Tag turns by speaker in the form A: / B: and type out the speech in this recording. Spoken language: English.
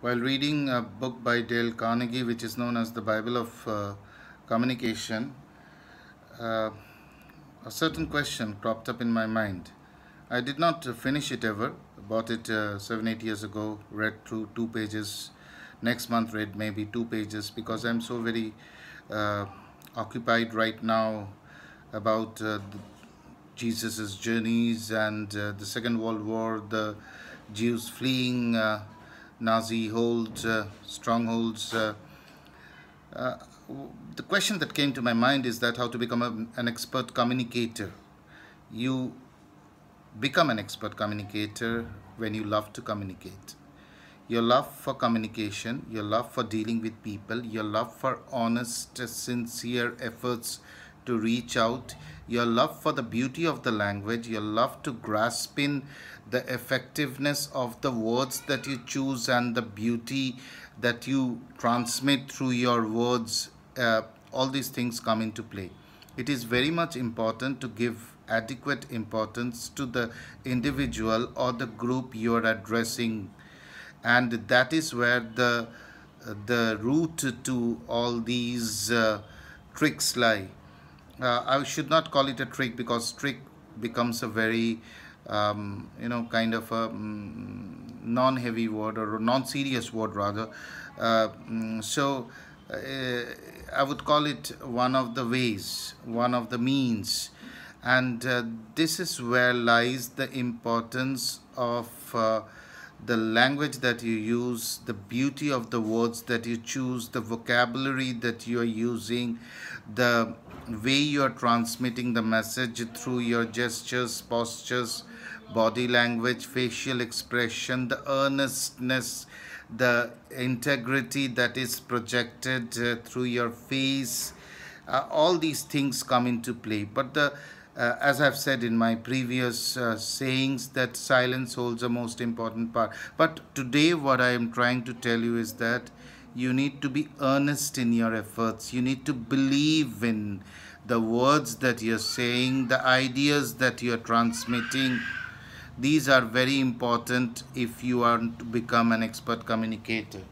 A: while reading a book by Dale Carnegie, which is known as the Bible of uh, Communication, uh, a certain question cropped up in my mind. I did not finish it ever. Bought it uh, seven, eight years ago, read through two pages. Next month, read maybe two pages because I'm so very uh, occupied right now about uh, Jesus's journeys and uh, the Second World War, the Jews fleeing. Uh, Nazi holds, uh, strongholds. Uh, uh, the question that came to my mind is that how to become a, an expert communicator. You become an expert communicator when you love to communicate. Your love for communication, your love for dealing with people, your love for honest, sincere efforts to reach out, your love for the beauty of the language, your love to grasp in the effectiveness of the words that you choose and the beauty that you transmit through your words, uh, all these things come into play. It is very much important to give adequate importance to the individual or the group you are addressing and that is where the uh, the root to all these uh, tricks lie uh, I should not call it a trick because trick becomes a very um, you know kind of a um, non-heavy word or non-serious word rather uh, mm, so uh, I would call it one of the ways one of the means and uh, this is where lies the importance of uh, the language that you use, the beauty of the words that you choose, the vocabulary that you are using, the way you are transmitting the message through your gestures, postures, body language, facial expression, the earnestness, the integrity that is projected uh, through your face. Uh, all these things come into play. But the uh, as I've said in my previous uh, sayings, that silence holds the most important part. But today, what I am trying to tell you is that you need to be earnest in your efforts. You need to believe in the words that you're saying, the ideas that you're transmitting. These are very important if you are to become an expert communicator.